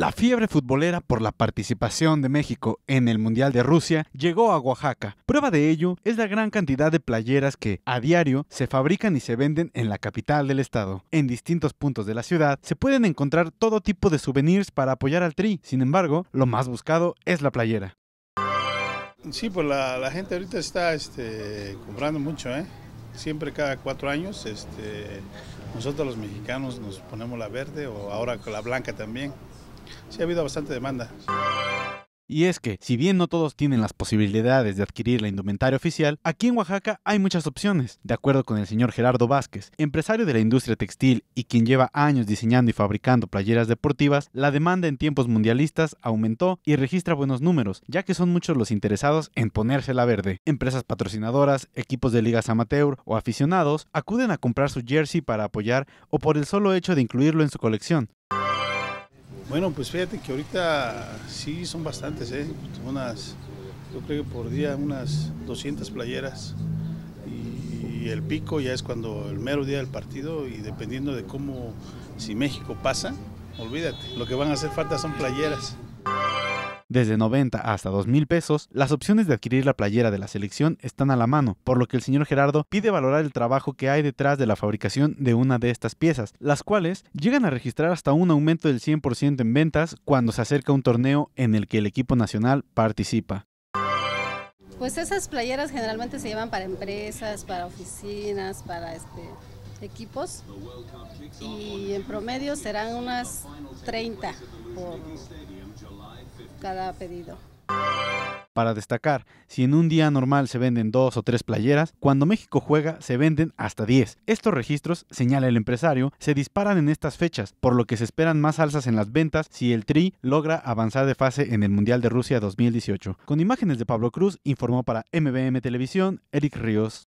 La fiebre futbolera por la participación de México en el Mundial de Rusia llegó a Oaxaca. Prueba de ello es la gran cantidad de playeras que a diario se fabrican y se venden en la capital del estado. En distintos puntos de la ciudad se pueden encontrar todo tipo de souvenirs para apoyar al Tri. Sin embargo, lo más buscado es la playera. Sí, pues la, gente ahorita está este, comprando mucho, ¿eh? Siempre cada cuatro años este, nosotros los mexicanos nos ponemos la verde o ahora con la blanca también sí ha habido bastante demanda. Y es que, si bien no todos tienen las posibilidades de adquirir la indumentaria oficial, aquí en Oaxaca hay muchas opciones. De acuerdo con el señor Gerardo Vázquez, empresario de la industria textil y quien lleva años diseñando y fabricando playeras deportivas, la demanda en tiempos mundialistas aumentó y registra buenos números, ya que son muchos los interesados en ponerse la verde. Empresas patrocinadoras, equipos de ligas amateur o aficionados acuden a comprar su jersey para apoyar o por el solo hecho de incluirlo en su colección. Bueno, pues fíjate que ahorita sí son bastantes, ¿eh? unas, yo creo que por día unas 200 playeras y, y el pico ya es cuando el mero día del partido y dependiendo de cómo, si México pasa, olvídate, lo que van a hacer falta son playeras desde 90 hasta 2 mil pesos, las opciones de adquirir la playera de la selección están a la mano, por lo que el señor Gerardo pide valorar el trabajo que hay detrás de la fabricación de una de estas piezas, las cuales llegan a registrar hasta un aumento del 100% en ventas cuando se acerca un torneo en el que el equipo nacional participa. Pues esas playeras generalmente se llevan para empresas, para oficinas, para este, equipos y en promedio serán unas 30 cada pedido. Para destacar, si en un día normal se venden dos o tres playeras, cuando México juega se venden hasta 10. Estos registros, señala el empresario, se disparan en estas fechas, por lo que se esperan más alzas en las ventas si el Tri logra avanzar de fase en el Mundial de Rusia 2018. Con imágenes de Pablo Cruz, informó para MBM Televisión Eric Ríos.